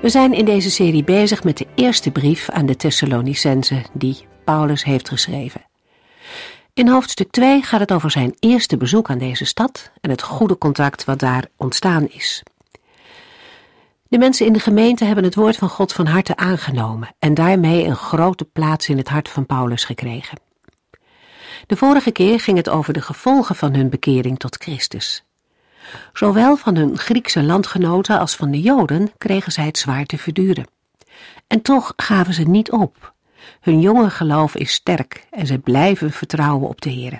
We zijn in deze serie bezig met de eerste brief aan de Thessalonicense die Paulus heeft geschreven. In hoofdstuk 2 gaat het over zijn eerste bezoek aan deze stad en het goede contact wat daar ontstaan is. De mensen in de gemeente hebben het woord van God van harte aangenomen en daarmee een grote plaats in het hart van Paulus gekregen. De vorige keer ging het over de gevolgen van hun bekering tot Christus. Zowel van hun Griekse landgenoten als van de Joden kregen zij het zwaar te verduren. En toch gaven ze niet op. Hun jonge geloof is sterk en zij blijven vertrouwen op de Heer.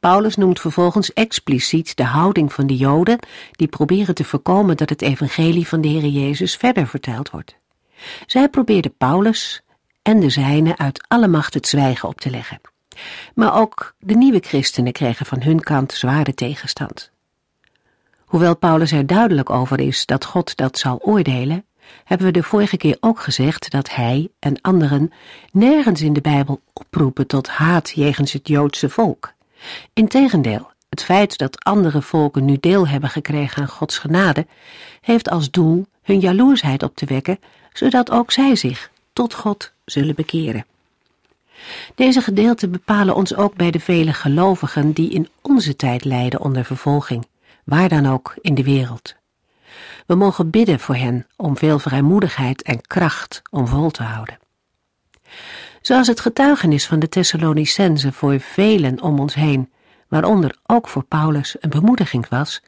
Paulus noemt vervolgens expliciet de houding van de Joden die proberen te voorkomen dat het evangelie van de Heer Jezus verder verteld wordt. Zij probeerden Paulus en de zijne uit alle macht het zwijgen op te leggen. Maar ook de nieuwe christenen kregen van hun kant zware tegenstand. Hoewel Paulus er duidelijk over is dat God dat zal oordelen, hebben we de vorige keer ook gezegd dat hij en anderen nergens in de Bijbel oproepen tot haat jegens het Joodse volk. Integendeel, het feit dat andere volken nu deel hebben gekregen aan Gods genade, heeft als doel hun jaloersheid op te wekken, zodat ook zij zich tot God zullen bekeren. Deze gedeelten bepalen ons ook bij de vele gelovigen die in onze tijd lijden onder vervolging, waar dan ook in de wereld. We mogen bidden voor hen om veel vrijmoedigheid en kracht om vol te houden. Zoals het getuigenis van de Thessalonicense voor velen om ons heen, waaronder ook voor Paulus een bemoediging was,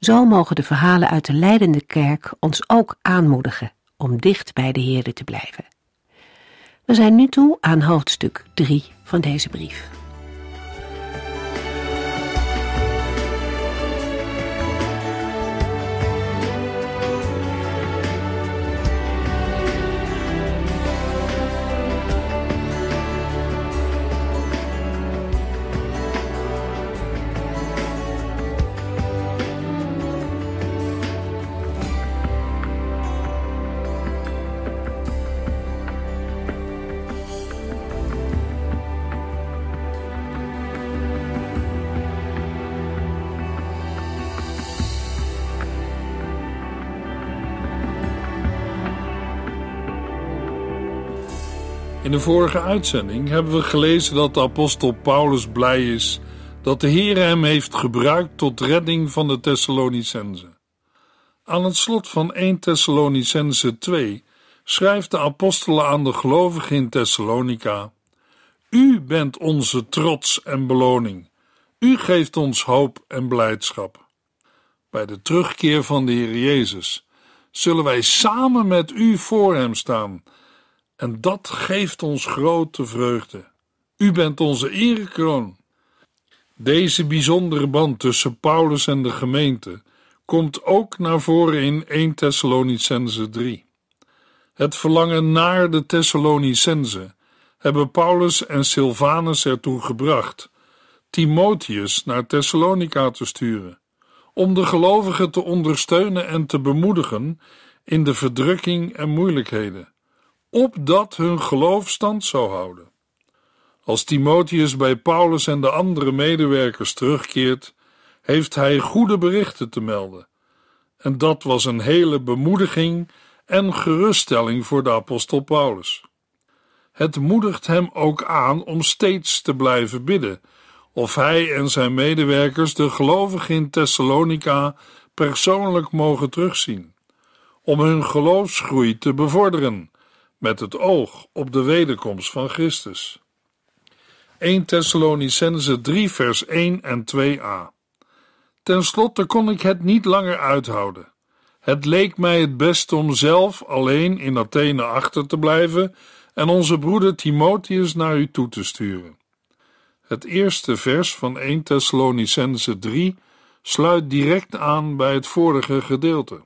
zo mogen de verhalen uit de leidende kerk ons ook aanmoedigen om dicht bij de Here te blijven we zijn nu toe aan hoofdstuk 3 van deze brief. In de vorige uitzending hebben we gelezen dat de apostel Paulus blij is dat de Heer hem heeft gebruikt tot redding van de Thessalonicenzen. Aan het slot van 1 Thessalonicense 2 schrijft de apostel aan de gelovigen in Thessalonica: U bent onze trots en beloning. U geeft ons hoop en blijdschap. Bij de terugkeer van de Heer Jezus zullen wij samen met u voor hem staan en dat geeft ons grote vreugde. U bent onze erekroon. Deze bijzondere band tussen Paulus en de gemeente komt ook naar voren in 1 Thessalonicense 3. Het verlangen naar de Thessalonicense hebben Paulus en Silvanus ertoe gebracht Timotheus naar Thessalonica te sturen, om de gelovigen te ondersteunen en te bemoedigen in de verdrukking en moeilijkheden opdat hun geloof stand zou houden. Als Timotheus bij Paulus en de andere medewerkers terugkeert, heeft hij goede berichten te melden. En dat was een hele bemoediging en geruststelling voor de apostel Paulus. Het moedigt hem ook aan om steeds te blijven bidden, of hij en zijn medewerkers de gelovigen in Thessalonica persoonlijk mogen terugzien, om hun geloofsgroei te bevorderen met het oog op de wederkomst van Christus. 1 Thessalonicense 3 vers 1 en 2a Ten slotte kon ik het niet langer uithouden. Het leek mij het best om zelf alleen in Athene achter te blijven en onze broeder Timotheus naar u toe te sturen. Het eerste vers van 1 Thessalonicense 3 sluit direct aan bij het vorige gedeelte.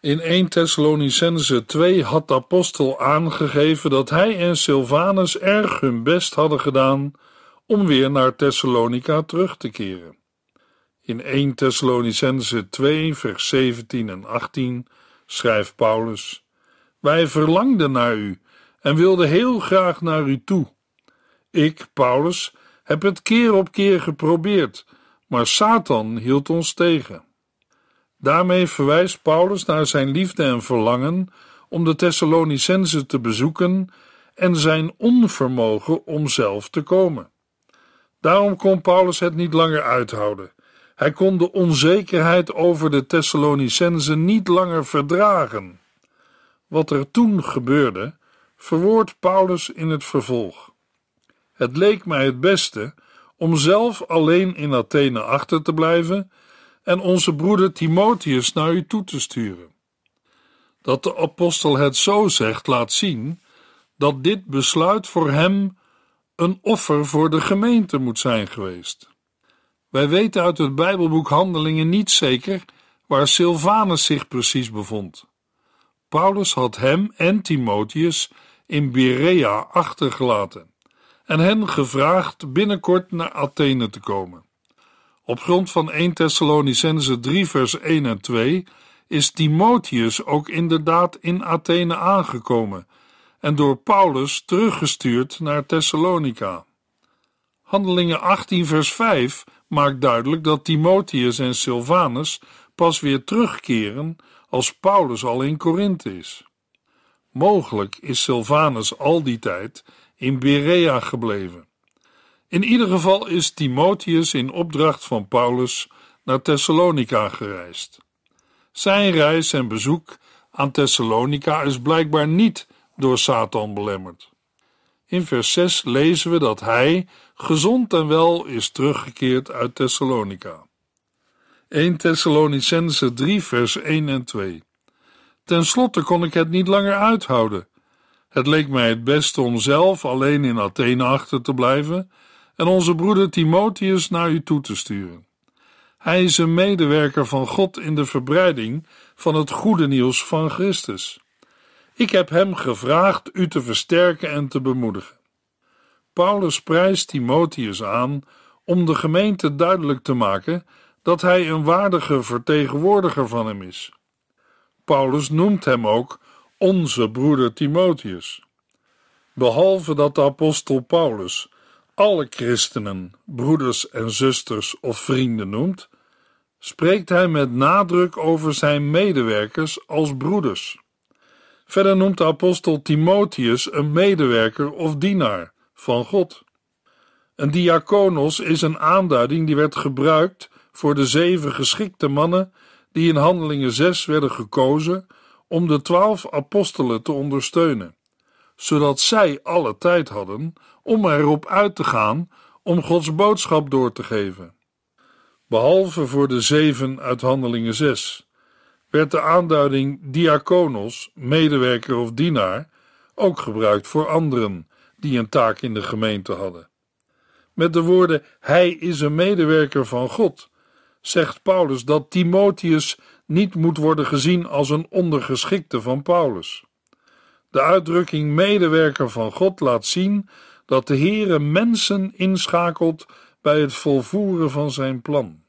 In 1 Thessalonicense 2 had de apostel aangegeven dat hij en Silvanus erg hun best hadden gedaan om weer naar Thessalonica terug te keren. In 1 Thessalonicense 2, vers 17 en 18 schrijft Paulus: Wij verlangden naar u en wilden heel graag naar u toe. Ik, Paulus, heb het keer op keer geprobeerd, maar Satan hield ons tegen. Daarmee verwijst Paulus naar zijn liefde en verlangen om de Thessalonicenzen te bezoeken en zijn onvermogen om zelf te komen. Daarom kon Paulus het niet langer uithouden. Hij kon de onzekerheid over de Thessalonicenzen niet langer verdragen. Wat er toen gebeurde, verwoordt Paulus in het vervolg. Het leek mij het beste om zelf alleen in Athene achter te blijven en onze broeder Timotheus naar u toe te sturen. Dat de apostel het zo zegt, laat zien dat dit besluit voor hem een offer voor de gemeente moet zijn geweest. Wij weten uit het Bijbelboek Handelingen niet zeker waar Silvanus zich precies bevond. Paulus had hem en Timotheus in Berea achtergelaten en hen gevraagd binnenkort naar Athene te komen. Op grond van 1 Thessalonicense 3 vers 1 en 2 is Timotheus ook inderdaad in Athene aangekomen en door Paulus teruggestuurd naar Thessalonica. Handelingen 18 vers 5 maakt duidelijk dat Timotheus en Silvanus pas weer terugkeren als Paulus al in Korinthe is. Mogelijk is Silvanus al die tijd in Berea gebleven. In ieder geval is Timotheus in opdracht van Paulus naar Thessalonica gereisd. Zijn reis en bezoek aan Thessalonica is blijkbaar niet door Satan belemmerd. In vers 6 lezen we dat hij gezond en wel is teruggekeerd uit Thessalonica. 1 Thessalonicense 3 vers 1 en 2 Ten slotte kon ik het niet langer uithouden. Het leek mij het beste om zelf alleen in Athene achter te blijven en onze broeder Timotheus naar u toe te sturen. Hij is een medewerker van God in de verbreiding van het goede nieuws van Christus. Ik heb hem gevraagd u te versterken en te bemoedigen. Paulus prijst Timotheus aan om de gemeente duidelijk te maken dat hij een waardige vertegenwoordiger van hem is. Paulus noemt hem ook onze broeder Timotheus. Behalve dat de apostel Paulus alle christenen broeders en zusters of vrienden noemt, spreekt hij met nadruk over zijn medewerkers als broeders. Verder noemt de apostel Timotheus een medewerker of dienaar van God. Een diakonos is een aanduiding die werd gebruikt voor de zeven geschikte mannen die in Handelingen 6 werden gekozen om de twaalf apostelen te ondersteunen zodat zij alle tijd hadden om erop uit te gaan om Gods boodschap door te geven. Behalve voor de zeven uit Handelingen 6 werd de aanduiding diakonos, medewerker of dienaar, ook gebruikt voor anderen die een taak in de gemeente hadden. Met de woorden Hij is een medewerker van God, zegt Paulus dat Timotheus niet moet worden gezien als een ondergeschikte van Paulus. De uitdrukking medewerker van God laat zien dat de Heere mensen inschakelt bij het volvoeren van zijn plan.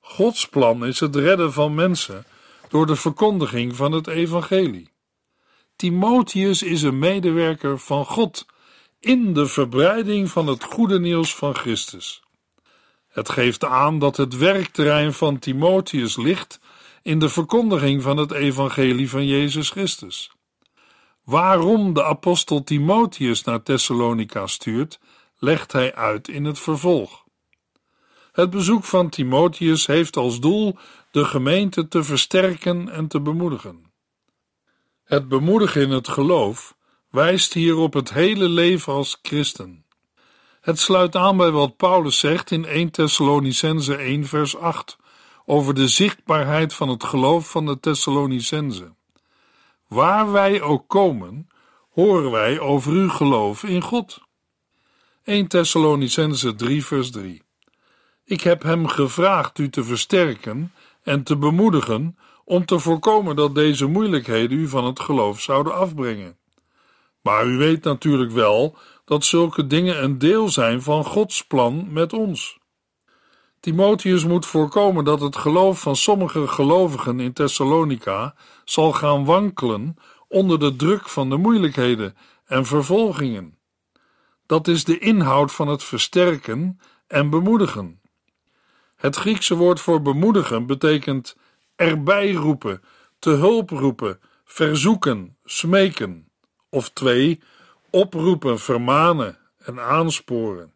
Gods plan is het redden van mensen door de verkondiging van het evangelie. Timotheus is een medewerker van God in de verbreiding van het goede nieuws van Christus. Het geeft aan dat het werkterrein van Timotheus ligt in de verkondiging van het evangelie van Jezus Christus. Waarom de apostel Timotheus naar Thessalonica stuurt, legt hij uit in het vervolg. Het bezoek van Timotheus heeft als doel de gemeente te versterken en te bemoedigen. Het bemoedigen in het geloof wijst hier op het hele leven als christen. Het sluit aan bij wat Paulus zegt in 1 Thessalonicense 1 vers 8 over de zichtbaarheid van het geloof van de Thessalonischensen. Waar wij ook komen, horen wij over uw geloof in God. 1 Thessalonicense 3, vers 3. Ik heb hem gevraagd u te versterken en te bemoedigen om te voorkomen dat deze moeilijkheden u van het geloof zouden afbrengen. Maar u weet natuurlijk wel dat zulke dingen een deel zijn van Gods plan met ons. Timotheus moet voorkomen dat het geloof van sommige gelovigen in Thessalonica zal gaan wankelen onder de druk van de moeilijkheden en vervolgingen. Dat is de inhoud van het versterken en bemoedigen. Het Griekse woord voor bemoedigen betekent erbij roepen, te hulp roepen, verzoeken, smeken, of twee, oproepen, vermanen en aansporen.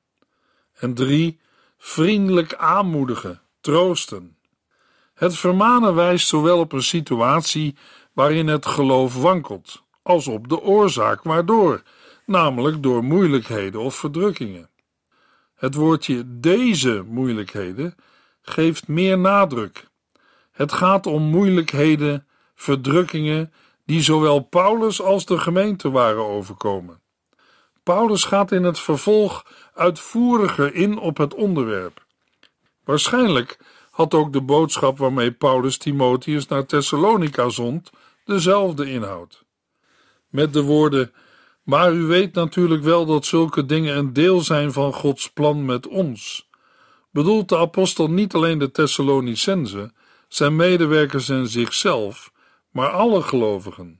En drie, vriendelijk aanmoedigen, troosten. Het vermanen wijst zowel op een situatie waarin het geloof wankelt, als op de oorzaak waardoor, namelijk door moeilijkheden of verdrukkingen. Het woordje deze moeilijkheden geeft meer nadruk. Het gaat om moeilijkheden, verdrukkingen die zowel Paulus als de gemeente waren overkomen. Paulus gaat in het vervolg uitvoeriger in op het onderwerp. Waarschijnlijk had ook de boodschap waarmee Paulus Timotheus naar Thessalonica zond dezelfde inhoud. Met de woorden: Maar u weet natuurlijk wel dat zulke dingen een deel zijn van Gods plan met ons. Bedoelt de apostel niet alleen de Thessalonicensen, zijn medewerkers en zichzelf, maar alle gelovigen.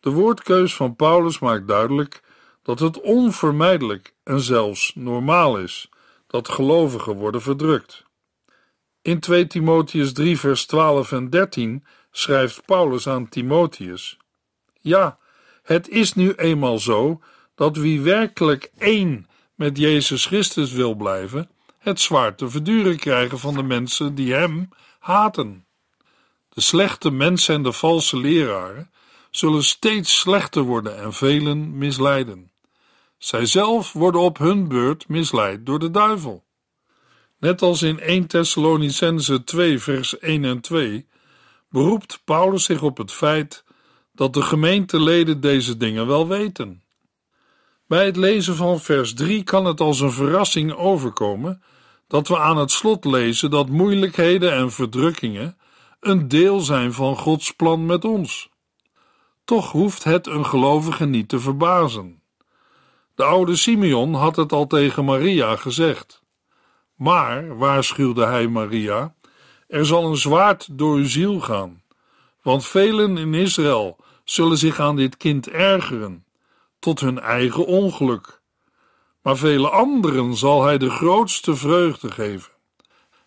De woordkeus van Paulus maakt duidelijk dat het onvermijdelijk en zelfs normaal is dat gelovigen worden verdrukt. In 2 Timotheus 3, vers 12 en 13 schrijft Paulus aan Timotheus: Ja, het is nu eenmaal zo dat wie werkelijk één met Jezus Christus wil blijven, het zwaar te verduren krijgen van de mensen die hem haten. De slechte mensen en de valse leraren zullen steeds slechter worden en velen misleiden. Zijzelf worden op hun beurt misleid door de duivel. Net als in 1 Thessalonicense 2, vers 1 en 2, beroept Paulus zich op het feit dat de gemeenteleden deze dingen wel weten. Bij het lezen van vers 3 kan het als een verrassing overkomen dat we aan het slot lezen dat moeilijkheden en verdrukkingen een deel zijn van Gods plan met ons. Toch hoeft het een gelovige niet te verbazen. De oude Simeon had het al tegen Maria gezegd. Maar, waarschuwde hij Maria, er zal een zwaard door uw ziel gaan, want velen in Israël zullen zich aan dit kind ergeren, tot hun eigen ongeluk. Maar vele anderen zal hij de grootste vreugde geven.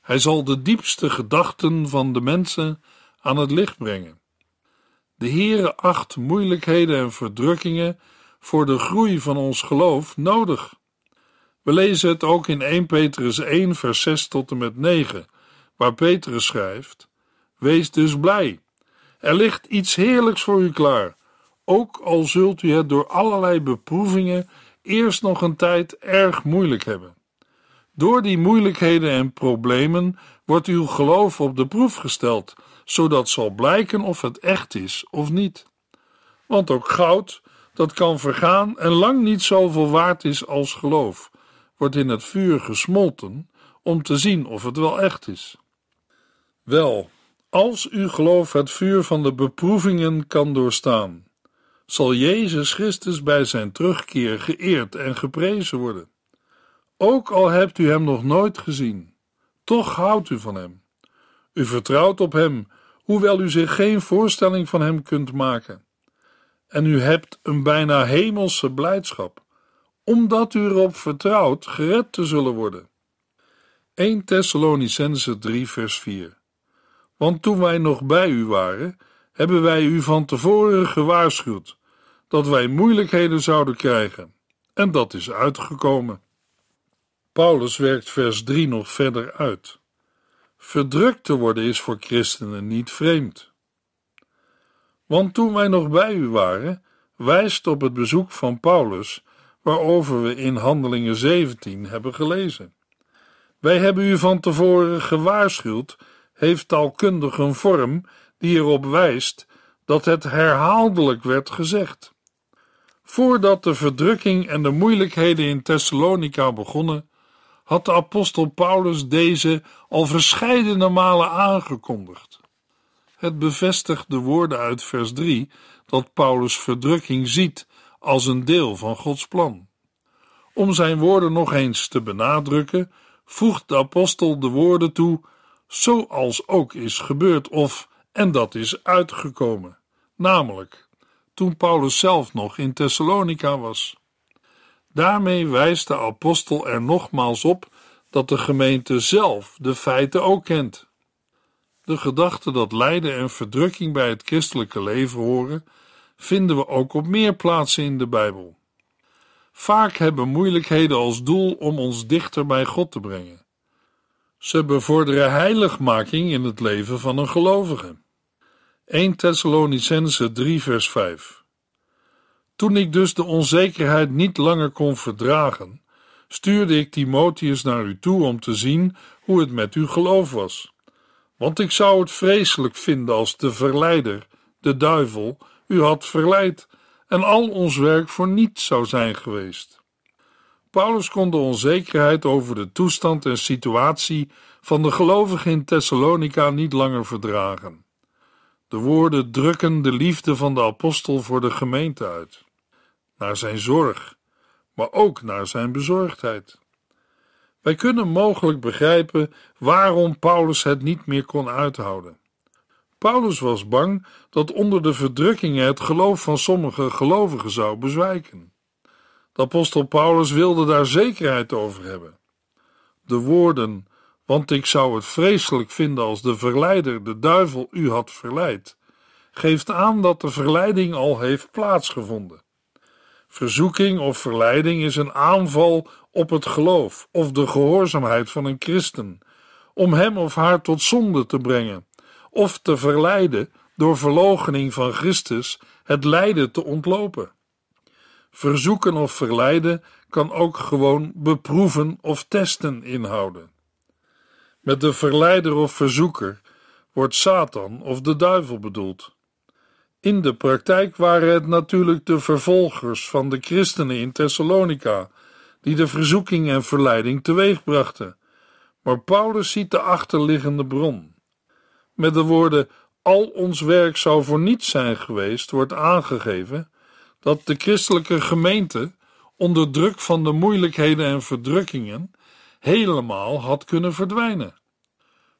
Hij zal de diepste gedachten van de mensen aan het licht brengen. De Heere acht moeilijkheden en verdrukkingen voor de groei van ons geloof nodig. We lezen het ook in 1 Petrus 1, vers 6 tot en met 9, waar Petrus schrijft: Wees dus blij. Er ligt iets heerlijks voor u klaar, ook al zult u het door allerlei beproevingen eerst nog een tijd erg moeilijk hebben. Door die moeilijkheden en problemen wordt uw geloof op de proef gesteld zodat zal blijken of het echt is of niet. Want ook goud, dat kan vergaan en lang niet zoveel waard is als geloof, wordt in het vuur gesmolten om te zien of het wel echt is. Wel, als uw geloof het vuur van de beproevingen kan doorstaan, zal Jezus Christus bij zijn terugkeer geëerd en geprezen worden. Ook al hebt u hem nog nooit gezien, toch houdt u van hem. U vertrouwt op Hem, hoewel u zich geen voorstelling van Hem kunt maken. En u hebt een bijna hemelse blijdschap, omdat u erop vertrouwt gered te zullen worden. 1 Thessalonicense 3, vers 4. Want toen wij nog bij u waren, hebben wij u van tevoren gewaarschuwd dat wij moeilijkheden zouden krijgen. En dat is uitgekomen. Paulus werkt vers 3 nog verder uit. Verdrukt te worden is voor christenen niet vreemd. Want toen wij nog bij u waren, wijst op het bezoek van Paulus, waarover we in Handelingen 17 hebben gelezen. Wij hebben u van tevoren gewaarschuwd, heeft taalkundig een vorm die erop wijst dat het herhaaldelijk werd gezegd. Voordat de verdrukking en de moeilijkheden in Thessalonica begonnen, had de apostel Paulus deze al verscheidene malen aangekondigd. Het bevestigt de woorden uit vers 3 dat Paulus verdrukking ziet als een deel van Gods plan. Om zijn woorden nog eens te benadrukken, voegt de apostel de woorden toe: zoals ook is gebeurd of en dat is uitgekomen, namelijk toen Paulus zelf nog in Thessalonica was. Daarmee wijst de apostel er nogmaals op dat de gemeente zelf de feiten ook kent. De gedachte dat lijden en verdrukking bij het christelijke leven horen, vinden we ook op meer plaatsen in de Bijbel. Vaak hebben moeilijkheden als doel om ons dichter bij God te brengen. Ze bevorderen heiligmaking in het leven van een gelovige. 1 Thessalonicense 3 vers 5 toen ik dus de onzekerheid niet langer kon verdragen, stuurde ik Timotheus naar u toe om te zien hoe het met uw geloof was. Want ik zou het vreselijk vinden als de verleider, de duivel, u had verleid en al ons werk voor niets zou zijn geweest. Paulus kon de onzekerheid over de toestand en situatie van de gelovigen in Thessalonica niet langer verdragen. De woorden drukken de liefde van de apostel voor de gemeente uit naar zijn zorg, maar ook naar zijn bezorgdheid. Wij kunnen mogelijk begrijpen waarom Paulus het niet meer kon uithouden. Paulus was bang dat onder de verdrukkingen het geloof van sommige gelovigen zou bezwijken. De apostel Paulus wilde daar zekerheid over hebben. De woorden, want ik zou het vreselijk vinden als de verleider, de duivel, u had verleid, geeft aan dat de verleiding al heeft plaatsgevonden. Verzoeking of verleiding is een aanval op het geloof of de gehoorzaamheid van een christen, om hem of haar tot zonde te brengen, of te verleiden door verloochening van Christus het lijden te ontlopen. Verzoeken of verleiden kan ook gewoon beproeven of testen inhouden. Met de verleider of verzoeker wordt Satan of de duivel bedoeld. In de praktijk waren het natuurlijk de vervolgers van de christenen in Thessalonica die de verzoeking en verleiding teweegbrachten. Maar Paulus ziet de achterliggende bron. Met de woorden: Al ons werk zou voor niets zijn geweest, wordt aangegeven dat de christelijke gemeente onder druk van de moeilijkheden en verdrukkingen helemaal had kunnen verdwijnen.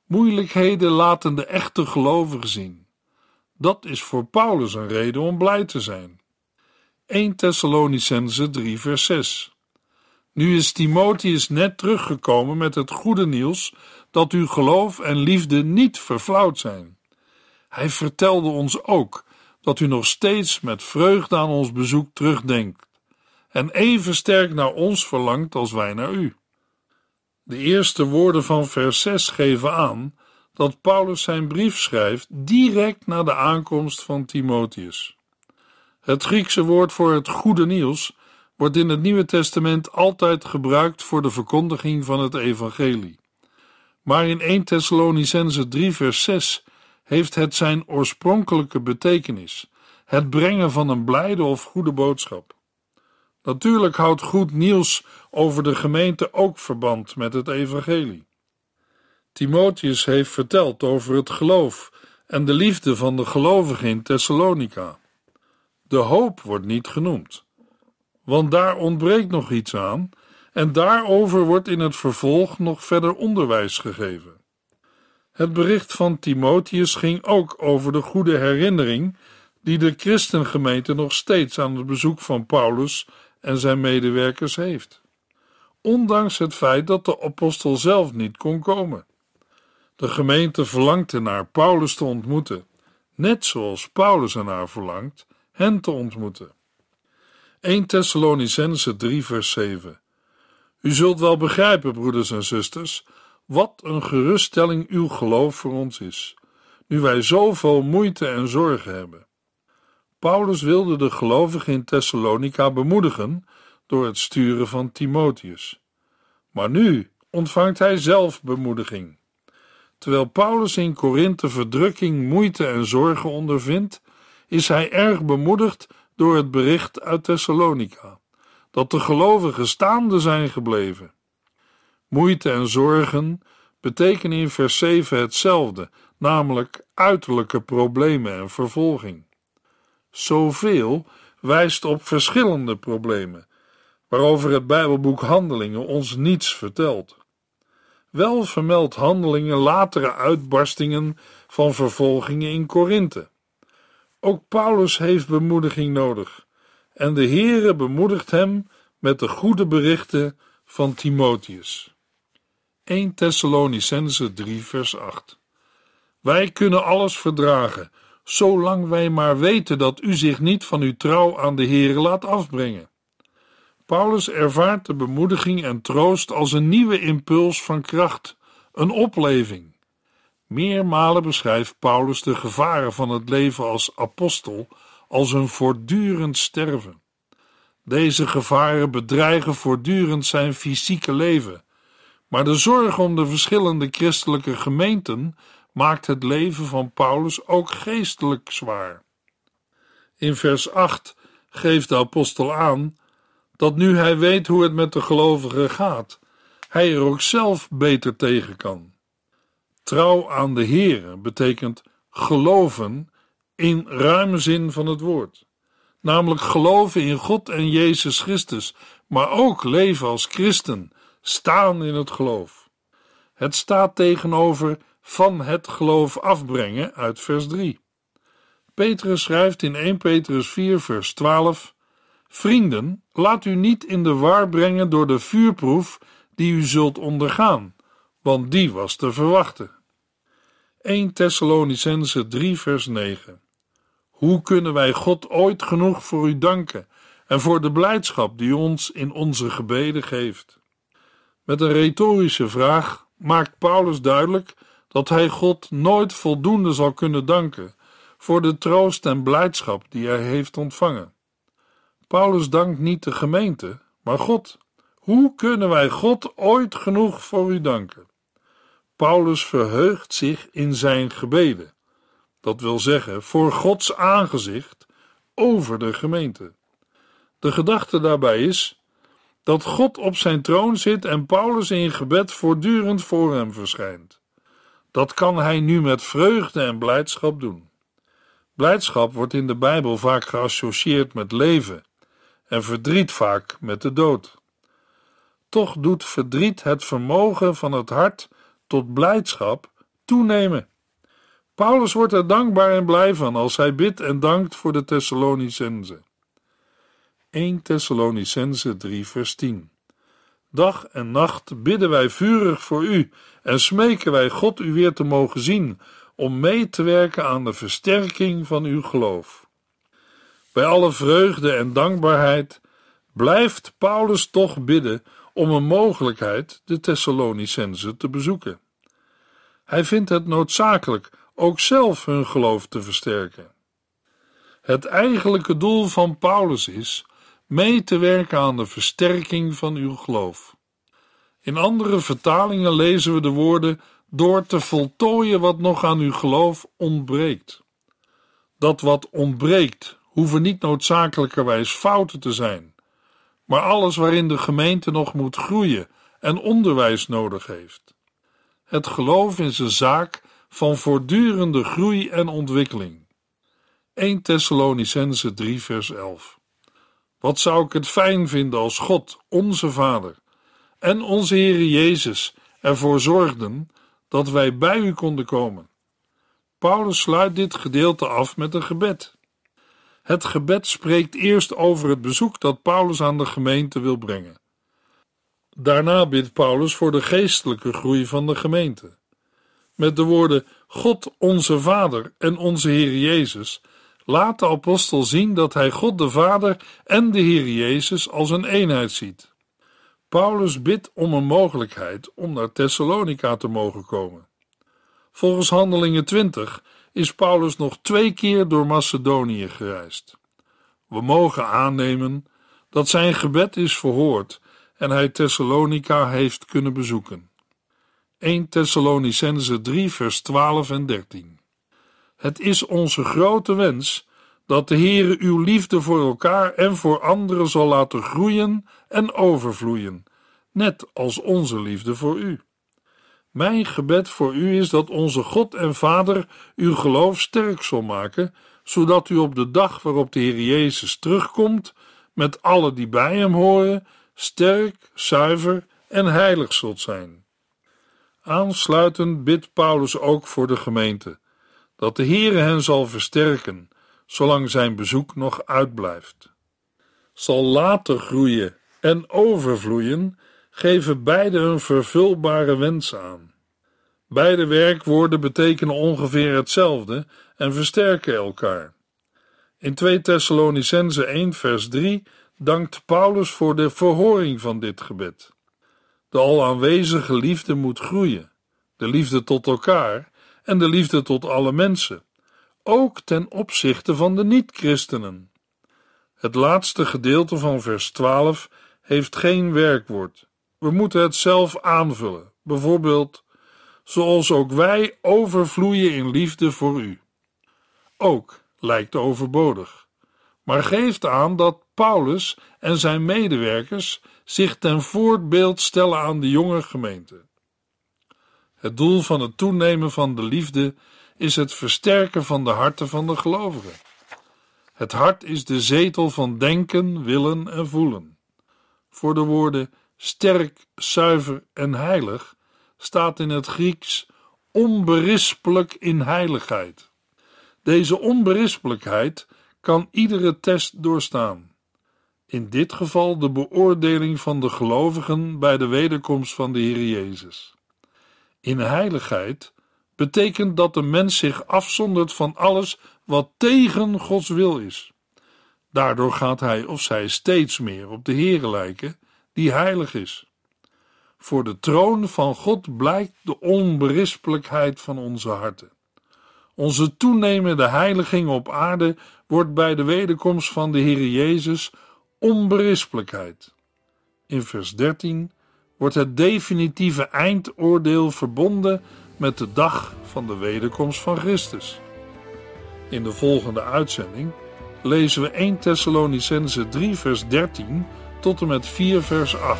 Moeilijkheden laten de echte gelovigen zien dat is voor Paulus een reden om blij te zijn. 1 Thessalonicense 3 vers 6 Nu is Timotheus net teruggekomen met het goede nieuws dat uw geloof en liefde niet verflauwd zijn. Hij vertelde ons ook dat u nog steeds met vreugde aan ons bezoek terugdenkt en even sterk naar ons verlangt als wij naar u. De eerste woorden van vers 6 geven aan dat Paulus zijn brief schrijft direct na de aankomst van Timotheus. Het Griekse woord voor het goede nieuws wordt in het Nieuwe Testament altijd gebruikt voor de verkondiging van het evangelie. Maar in 1 Thessalonicense 3 vers 6 heeft het zijn oorspronkelijke betekenis, het brengen van een blijde of goede boodschap. Natuurlijk houdt goed nieuws over de gemeente ook verband met het evangelie. Timotheus heeft verteld over het geloof en de liefde van de gelovigen in Thessalonica. De hoop wordt niet genoemd, want daar ontbreekt nog iets aan en daarover wordt in het vervolg nog verder onderwijs gegeven. Het bericht van Timotheus ging ook over de goede herinnering die de christengemeente nog steeds aan het bezoek van Paulus en zijn medewerkers heeft, ondanks het feit dat de apostel zelf niet kon komen. De gemeente verlangde naar Paulus te ontmoeten, net zoals Paulus ernaar verlangt hen te ontmoeten. 1 Thessalonicense 3 vers 7 U zult wel begrijpen, broeders en zusters, wat een geruststelling uw geloof voor ons is, nu wij zoveel moeite en zorgen hebben. Paulus wilde de gelovigen in Thessalonica bemoedigen door het sturen van Timotheus. Maar nu ontvangt hij zelf bemoediging. Terwijl Paulus in Korinthe verdrukking, moeite en zorgen ondervindt, is hij erg bemoedigd door het bericht uit Thessalonica dat de gelovigen staande zijn gebleven. Moeite en zorgen betekenen in vers 7 hetzelfde, namelijk uiterlijke problemen en vervolging. Zoveel wijst op verschillende problemen, waarover het Bijbelboek Handelingen ons niets vertelt wel vermeld handelingen latere uitbarstingen van vervolgingen in Korinthe. Ook Paulus heeft bemoediging nodig en de Heere bemoedigt hem met de goede berichten van Timotheus. 1 Thessalonicense 3 vers 8 Wij kunnen alles verdragen, zolang wij maar weten dat u zich niet van uw trouw aan de Heere laat afbrengen. Paulus ervaart de bemoediging en troost als een nieuwe impuls van kracht, een opleving. Meermalen beschrijft Paulus de gevaren van het leven als apostel als een voortdurend sterven. Deze gevaren bedreigen voortdurend zijn fysieke leven, maar de zorg om de verschillende christelijke gemeenten maakt het leven van Paulus ook geestelijk zwaar. In vers 8 geeft de apostel aan dat nu hij weet hoe het met de gelovigen gaat, hij er ook zelf beter tegen kan. Trouw aan de Heere betekent geloven in ruime zin van het woord, namelijk geloven in God en Jezus Christus, maar ook leven als christen, staan in het geloof. Het staat tegenover van het geloof afbrengen uit vers 3. Petrus schrijft in 1 Petrus 4, vers 12: Vrienden, laat u niet in de war brengen door de vuurproef die u zult ondergaan, want die was te verwachten. 1 Thessalonicense 3 vers 9 Hoe kunnen wij God ooit genoeg voor u danken en voor de blijdschap die u ons in onze gebeden geeft? Met een retorische vraag maakt Paulus duidelijk dat hij God nooit voldoende zal kunnen danken voor de troost en blijdschap die hij heeft ontvangen. Paulus dankt niet de gemeente, maar God. Hoe kunnen wij God ooit genoeg voor u danken? Paulus verheugt zich in zijn gebeden, dat wil zeggen voor Gods aangezicht over de gemeente. De gedachte daarbij is dat God op zijn troon zit en Paulus in gebed voortdurend voor hem verschijnt. Dat kan hij nu met vreugde en blijdschap doen. Blijdschap wordt in de Bijbel vaak geassocieerd met leven en verdriet vaak met de dood. Toch doet verdriet het vermogen van het hart tot blijdschap toenemen. Paulus wordt er dankbaar en blij van als hij bidt en dankt voor de Thessalonicense. 1 Thessalonicense 3 vers 10 Dag en nacht bidden wij vurig voor u en smeken wij God u weer te mogen zien om mee te werken aan de versterking van uw geloof. Bij alle vreugde en dankbaarheid blijft Paulus toch bidden om een mogelijkheid de Thessalonicenzen te bezoeken. Hij vindt het noodzakelijk ook zelf hun geloof te versterken. Het eigenlijke doel van Paulus is mee te werken aan de versterking van uw geloof. In andere vertalingen lezen we de woorden door te voltooien wat nog aan uw geloof ontbreekt. Dat wat ontbreekt hoeven niet noodzakelijkerwijs fouten te zijn, maar alles waarin de gemeente nog moet groeien en onderwijs nodig heeft. Het geloof is een zaak van voortdurende groei en ontwikkeling. 1 Thessalonicense 3 vers 11 Wat zou ik het fijn vinden als God, onze Vader, en onze Heere Jezus ervoor zorgden dat wij bij u konden komen. Paulus sluit dit gedeelte af met een gebed. Het gebed spreekt eerst over het bezoek dat Paulus aan de gemeente wil brengen. Daarna bidt Paulus voor de geestelijke groei van de gemeente. Met de woorden God onze Vader en onze Heer Jezus laat de apostel zien dat hij God de Vader en de Heer Jezus als een eenheid ziet. Paulus bidt om een mogelijkheid om naar Thessalonica te mogen komen. Volgens Handelingen 20 is Paulus nog twee keer door Macedonië gereisd. We mogen aannemen dat zijn gebed is verhoord en hij Thessalonica heeft kunnen bezoeken. 1 Thessalonicense 3 vers 12 en 13 Het is onze grote wens dat de Heere uw liefde voor elkaar en voor anderen zal laten groeien en overvloeien, net als onze liefde voor u. Mijn gebed voor u is dat onze God en Vader uw geloof sterk zal maken, zodat u op de dag waarop de Heer Jezus terugkomt, met alle die bij hem horen, sterk, zuiver en heilig zult zijn. Aansluitend bidt Paulus ook voor de gemeente, dat de Heere hen zal versterken, zolang zijn bezoek nog uitblijft. Zal later groeien en overvloeien geven beide een vervulbare wens aan. Beide werkwoorden betekenen ongeveer hetzelfde en versterken elkaar. In 2 Thessalonicense 1 vers 3 dankt Paulus voor de verhoring van dit gebed. De al aanwezige liefde moet groeien, de liefde tot elkaar en de liefde tot alle mensen, ook ten opzichte van de niet-christenen. Het laatste gedeelte van vers 12 heeft geen werkwoord. We moeten het zelf aanvullen. Bijvoorbeeld, zoals ook wij overvloeien in liefde voor u. Ook lijkt overbodig, maar geeft aan dat Paulus en zijn medewerkers zich ten voorbeeld stellen aan de jonge gemeente. Het doel van het toenemen van de liefde is het versterken van de harten van de gelovigen. Het hart is de zetel van denken, willen en voelen. Voor de woorden sterk, zuiver en heilig staat in het Grieks onberispelijk in heiligheid. Deze onberispelijkheid kan iedere test doorstaan. In dit geval de beoordeling van de gelovigen bij de wederkomst van de Heer Jezus. In heiligheid betekent dat de mens zich afzondert van alles wat tegen Gods wil is. Daardoor gaat hij of zij steeds meer op de Heer lijken die heilig is. Voor de troon van God blijkt de onberispelijkheid van onze harten. Onze toenemende heiliging op aarde wordt bij de wederkomst van de Heer Jezus onberispelijkheid. In vers 13 wordt het definitieve eindoordeel verbonden met de dag van de wederkomst van Christus. In de volgende uitzending lezen we 1 Thessalonicense 3 vers 13 tot en met 4 vers 8.